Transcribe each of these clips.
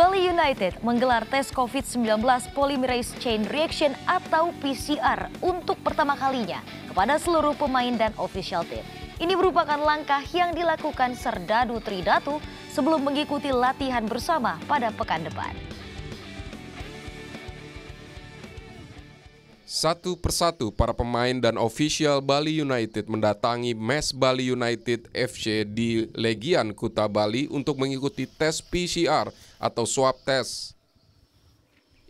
Bali United menggelar tes COVID-19 Polymerase Chain Reaction atau PCR untuk pertama kalinya kepada seluruh pemain dan official team. Ini merupakan langkah yang dilakukan Serdadu Tridatu sebelum mengikuti latihan bersama pada pekan depan. Satu persatu para pemain dan official Bali United mendatangi Mes Bali United FC di Legian Kuta Bali untuk mengikuti tes PCR atau swab test.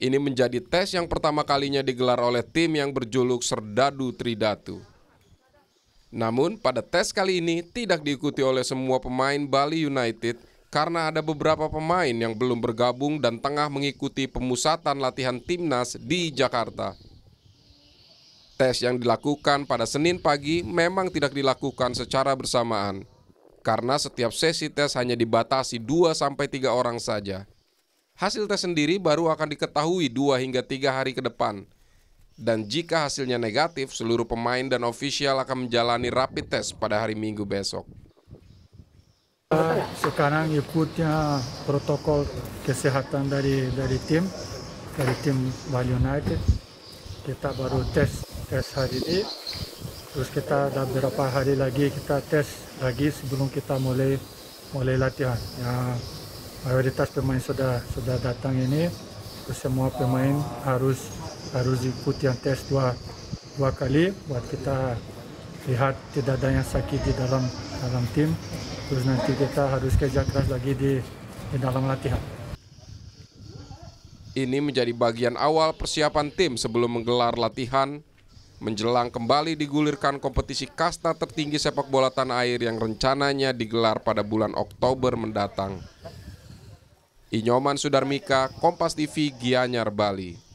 Ini menjadi tes yang pertama kalinya digelar oleh tim yang berjuluk Serdadu Tridatu. Namun, pada tes kali ini tidak diikuti oleh semua pemain Bali United karena ada beberapa pemain yang belum bergabung dan tengah mengikuti pemusatan latihan timnas di Jakarta. Tes yang dilakukan pada Senin pagi memang tidak dilakukan secara bersamaan karena setiap sesi tes hanya dibatasi 2 sampai 3 orang saja. Hasil tes sendiri baru akan diketahui 2 hingga 3 hari ke depan. Dan jika hasilnya negatif, seluruh pemain dan ofisial akan menjalani rapid test pada hari Minggu besok. Sekarang ikutnya protokol kesehatan dari dari tim, dari tim Bali United. Kita baru tes tes hari ini terus kita ada beberapa hari lagi kita tes lagi sebelum kita mulai mulai latihan ya mayoritas pemain sudah sudah datang ini terus semua pemain harus harus ikut yang tes dua dua kali buat kita lihat tidak ada yang sakit di dalam dalam tim terus nanti kita harus kerja keras lagi di di dalam latihan. Ini menjadi bagian awal persiapan tim sebelum menggelar latihan menjelang kembali digulirkan kompetisi kasta tertinggi sepak bola tanah air yang rencananya digelar pada bulan Oktober mendatang. Inyoman Sudarmika, Kompas TV, Gianyar, Bali.